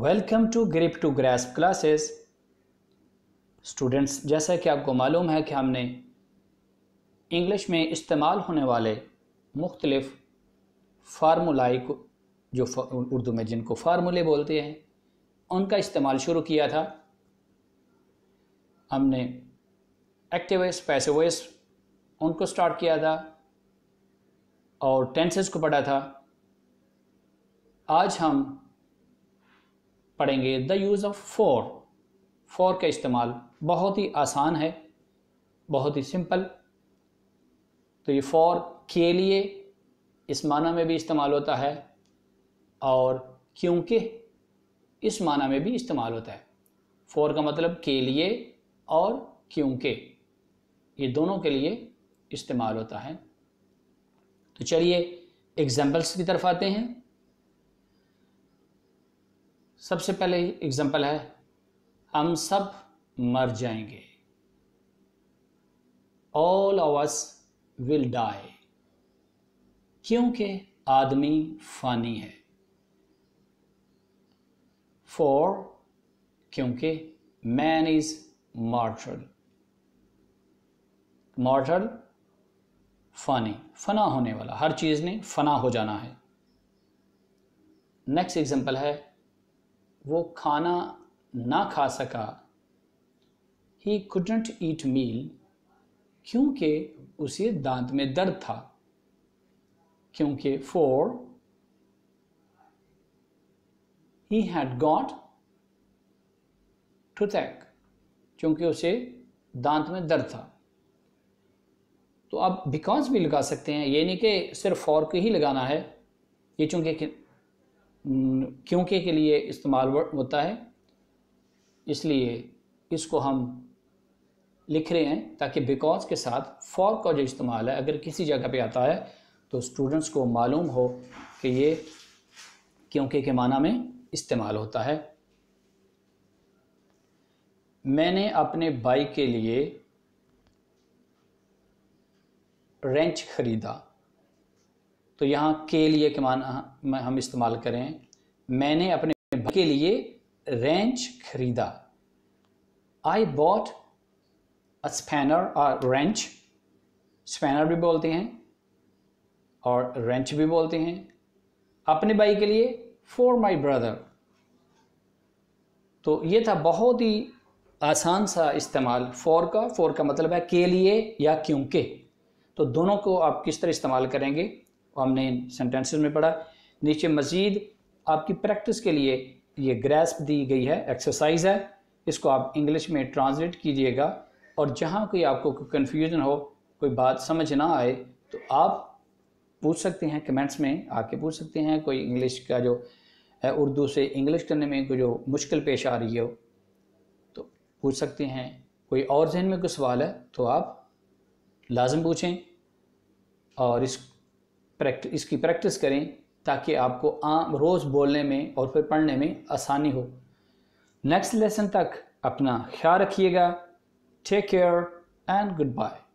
welcome to grip to grasp classes students जैसा कि आपको मालूम है कि हमने इंग्लिश में इस्तेमाल होने वाले मुख्तलफ़ फार्मूलाई को जो उर्दू में जिनको फार्मूले बोलते हैं उनका इस्तेमाल शुरू किया था हमने एक्टिवेस पैसिवेस उनको स्टार्ट किया था और टेंसेस को पढ़ा था आज हम पढ़ेंगे the use of for for का इस्तेमाल बहुत ही आसान है बहुत ही सिंपल तो ये फोर के लिए इस माना में भी इस्तेमाल होता है और क्योंकि इस माना में भी इस्तेमाल होता है फोर का मतलब के लिए और क्योंकि ये दोनों के लिए इस्तेमाल होता है तो चलिए एग्जाम्पल्स की तरफ आते हैं सबसे पहले एग्जाम्पल है हम सब मर जाएंगे ऑल ऑवस विल डाई क्योंकि आदमी फानी है फॉर क्योंकि मैन इज मॉर्टल मॉर्टल फानी फना होने वाला हर चीज़ ने फना हो जाना है नेक्स्ट एग्जाम्पल है वो खाना ना खा सका ही कुडंट ईट मील क्योंकि उसे दांत में दर्द था क्योंकि for he had got toothache क्योंकि उसे दांत में दर्द था तो आप बिकॉज भी लगा सकते हैं ये नहीं कि सिर्फ फॉर को ही लगाना है ये चूंकि क्योंकि के लिए इस्तेमाल होता है इसलिए इसको हम लिख रहे हैं ताकि बिकॉज के साथ फॉर का जो इस्तेमाल है अगर किसी जगह पे आता है तो स्टूडेंट्स को मालूम हो कि ये क्योंकि के माना में इस्तेमाल होता है मैंने अपने बाइक के लिए रेंच ख़रीदा तो यहाँ के लिए के मान हाँ, हम इस्तेमाल करें मैंने अपने भाई के लिए रेंच खरीदा आई बॉट अ स्पैनर और रेंच स्पैनर भी बोलते हैं और रेंच भी बोलते हैं अपने भाई के लिए फॉर माई ब्रदर तो ये था बहुत ही आसान सा इस्तेमाल फॉर का फॉर का मतलब है के लिए या क्योंकि तो दोनों को आप किस तरह इस्तेमाल करेंगे वो हमने इन सेंटेंसेस में पढ़ा नीचे मज़ीद आपकी प्रैक्टिस के लिए ये ग्रेस्प दी गई है एक्सरसाइज है इसको आप इंग्लिश में ट्रांसलेट कीजिएगा और जहाँ कोई आपको कन्फ्यूजन हो कोई बात समझ ना आए तो आप पूछ सकते हैं कमेंट्स में आके पूछ सकते हैं कोई इंग्लिश का जो है उर्दू से इंग्लिश करने में कोई जो मुश्किल पेश आ रही हो तो पूछ सकते हैं कोई और जहन में कोई सवाल है तो आप लाजम पूछें और इस प्रैक्टिस इसकी प्रैक्टिस करें ताकि आपको आम रोज़ बोलने में और फिर पढ़ने में आसानी हो नेक्स्ट लेसन तक अपना ख्याल रखिएगा take care and good bye